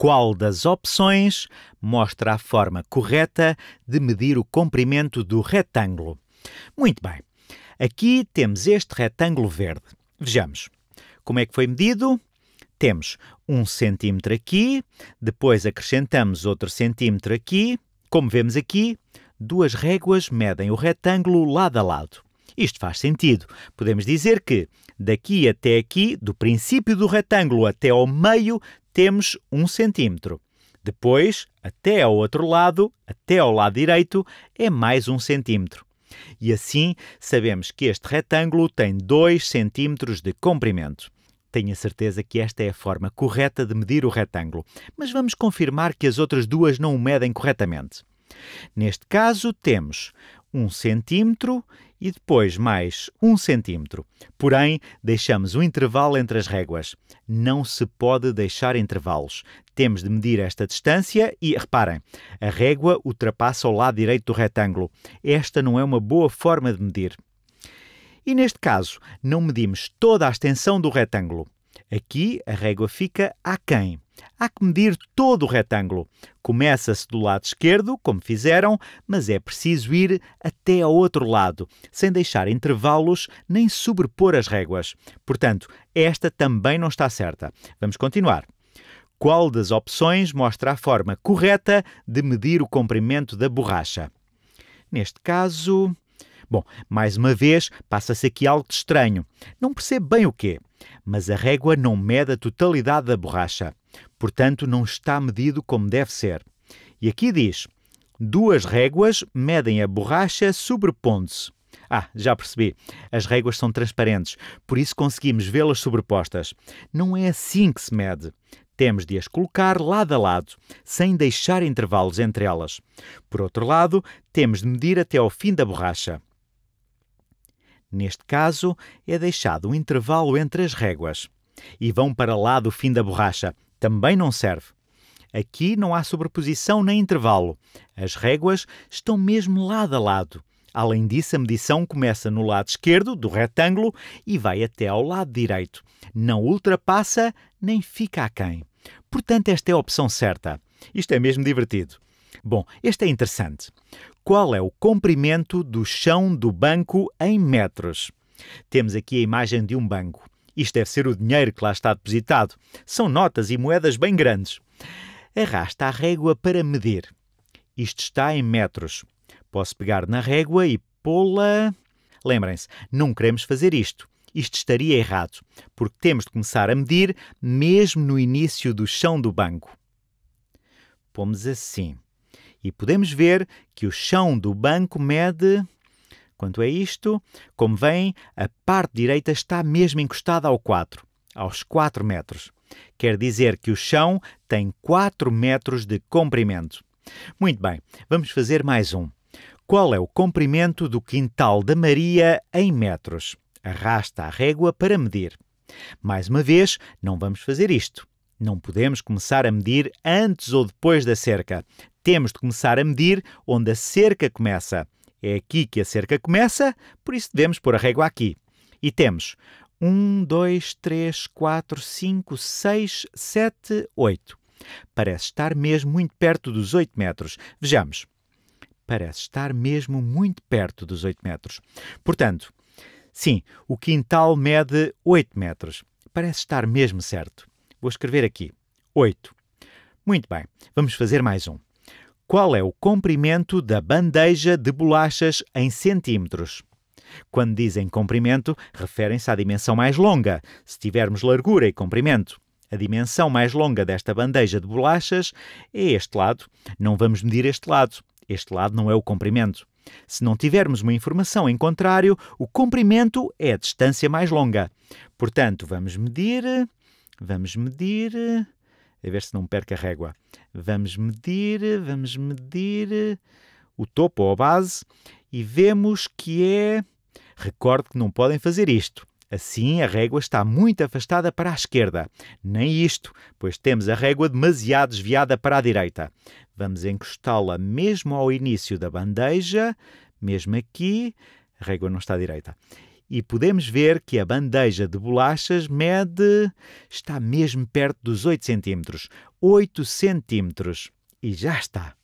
qual das opções mostra a forma correta de medir o comprimento do retângulo. Muito bem, aqui temos este retângulo verde. Vejamos como é que foi medido. Temos um centímetro aqui, depois acrescentamos outro centímetro aqui. Como vemos aqui, duas réguas medem o retângulo lado a lado. Isto faz sentido. Podemos dizer que daqui até aqui, do princípio do retângulo até ao meio, temos 1 centímetro. Depois, até ao outro lado, até ao lado direito, é mais 1 centímetro. E assim sabemos que este retângulo tem 2 centímetros de comprimento. Tenho a certeza que esta é a forma correta de medir o retângulo, mas vamos confirmar que as outras duas não o medem corretamente. Neste caso, temos 1 centímetro e depois mais 1 centímetro. Porém, deixamos um intervalo entre as réguas. Não se pode deixar intervalos. Temos de medir esta distância e, reparem, a régua ultrapassa o lado direito do retângulo. Esta não é uma boa forma de medir. E neste caso, não medimos toda a extensão do retângulo. Aqui a régua fica aquém há que medir todo o retângulo. Começa-se do lado esquerdo, como fizeram, mas é preciso ir até ao outro lado, sem deixar intervalos nem sobrepor as réguas. Portanto, esta também não está certa. Vamos continuar. Qual das opções mostra a forma correta de medir o comprimento da borracha? Neste caso. Bom, mais uma vez, passa-se aqui algo de estranho. Não percebo bem o quê. Mas a régua não mede a totalidade da borracha, portanto não está medido como deve ser. E aqui diz: duas réguas medem a borracha sobrepondo-se. Ah, já percebi. As réguas são transparentes, por isso conseguimos vê-las sobrepostas. Não é assim que se mede. Temos de as colocar lado a lado, sem deixar intervalos entre elas. Por outro lado, temos de medir até ao fim da borracha. Neste caso, é deixado um intervalo entre as réguas. E vão para lá do fim da borracha. Também não serve. Aqui não há sobreposição nem intervalo. As réguas estão mesmo lado a lado. Além disso, a medição começa no lado esquerdo do retângulo e vai até ao lado direito. Não ultrapassa nem fica aquém. Portanto, esta é a opção certa. Isto é mesmo divertido. Bom, este é interessante. Qual é o comprimento do chão do banco em metros? Temos aqui a imagem de um banco. Isto deve ser o dinheiro que lá está depositado. São notas e moedas bem grandes. Arrasta a régua para medir. Isto está em metros. Posso pegar na régua e pô-la. Lembrem-se, não queremos fazer isto. Isto estaria errado, porque temos de começar a medir mesmo no início do chão do banco. Pomos assim e podemos ver que o chão do banco mede. Quanto a é isto, como veem, a parte direita está mesmo encostada ao 4, aos 4 metros. Quer dizer que o chão tem 4 metros de comprimento. Muito bem, vamos fazer mais um. Qual é o comprimento do quintal da Maria em metros? Arrasta a régua para medir. Mais uma vez, não vamos fazer isto. Não podemos começar a medir antes ou depois da cerca. Temos de começar a medir onde a cerca começa. É aqui que a cerca começa, por isso devemos pôr a régua aqui. E temos 1, 2, 3, 4, 5, 6, 7, 8. Parece estar mesmo muito perto dos 8 metros. Vejamos. Parece estar mesmo muito perto dos 8 metros. Portanto, sim, o quintal mede 8 metros. Parece estar mesmo certo. Vou escrever aqui: 8. Muito bem, vamos fazer mais um. Qual é o comprimento da bandeja de bolachas em centímetros? Quando dizem comprimento, referem-se à dimensão mais longa, se tivermos largura e comprimento. A dimensão mais longa desta bandeja de bolachas é este lado. Não vamos medir este lado. Este lado não é o comprimento. Se não tivermos uma informação em contrário, o comprimento é a distância mais longa. Portanto, vamos medir. Vamos medir a ver se não perca a régua. Vamos medir, vamos medir o topo ou a base e vemos que é. Recordo que não podem fazer isto. Assim, a régua está muito afastada para a esquerda. Nem isto, pois temos a régua demasiado desviada para a direita. Vamos encostá-la mesmo ao início da bandeja, mesmo aqui. A régua não está à direita e podemos ver que a bandeja de bolachas mede. está mesmo perto dos 8 cm. 8 cm. E já está!